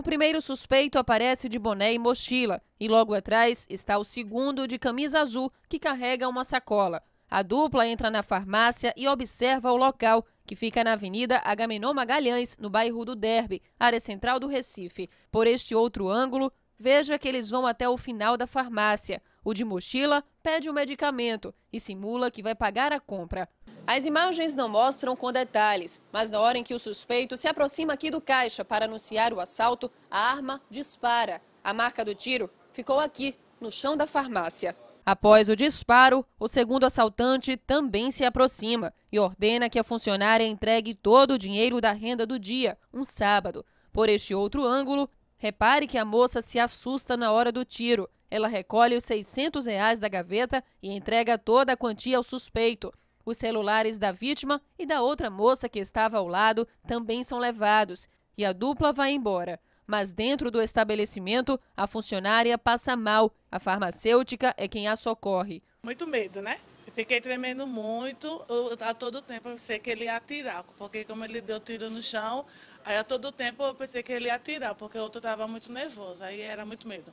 O primeiro suspeito aparece de boné e mochila, e logo atrás está o segundo de camisa azul, que carrega uma sacola. A dupla entra na farmácia e observa o local, que fica na Avenida Agamenon Magalhães, no bairro do Derby, área central do Recife. Por este outro ângulo, veja que eles vão até o final da farmácia. O de mochila pede o um medicamento e simula que vai pagar a compra. As imagens não mostram com detalhes, mas na hora em que o suspeito se aproxima aqui do caixa para anunciar o assalto, a arma dispara. A marca do tiro ficou aqui, no chão da farmácia. Após o disparo, o segundo assaltante também se aproxima e ordena que a funcionária entregue todo o dinheiro da renda do dia, um sábado. Por este outro ângulo, repare que a moça se assusta na hora do tiro. Ela recolhe os 600 reais da gaveta e entrega toda a quantia ao suspeito. Os celulares da vítima e da outra moça que estava ao lado também são levados e a dupla vai embora. Mas dentro do estabelecimento, a funcionária passa mal. A farmacêutica é quem a socorre. Muito medo, né? fiquei tremendo muito, a todo tempo eu pensei que ele ia atirar, porque como ele deu tiro no chão, aí a todo tempo eu pensei que ele ia atirar, porque o outro estava muito nervoso, aí era muito medo.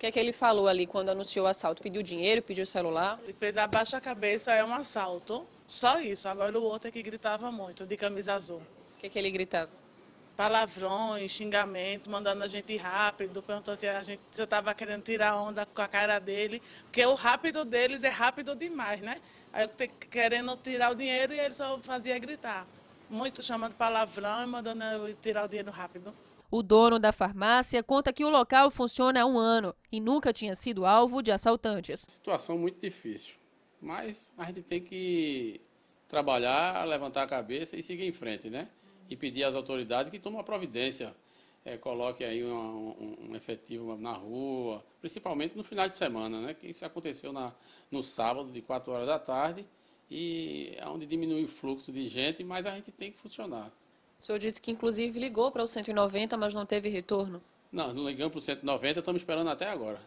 O que é que ele falou ali quando anunciou o assalto? Pediu dinheiro, pediu celular? Ele fez abaixa a cabeça, é um assalto. Só isso. Agora o outro é que gritava muito, de camisa azul. O que é que ele gritava? Palavrões, xingamento, mandando a gente ir rápido, perguntou se a gente se eu estava querendo tirar onda com a cara dele, porque o rápido deles é rápido demais, né? Aí eu querendo tirar o dinheiro e ele só fazia gritar. Muito chamando palavrão e mandando eu tirar o dinheiro rápido. O dono da farmácia conta que o local funciona há um ano e nunca tinha sido alvo de assaltantes. Situação muito difícil, mas a gente tem que trabalhar, levantar a cabeça e seguir em frente, né? E pedir às autoridades que tomem uma providência, é, coloque aí uma, um, um, efetivo na rua, principalmente no final de semana, né? Que isso aconteceu na, no sábado, de 4 horas da tarde, e é onde diminui o fluxo de gente, mas a gente tem que funcionar. O senhor disse que, inclusive, ligou para o 190, mas não teve retorno? Não, não ligamos para o 190, estamos esperando até agora.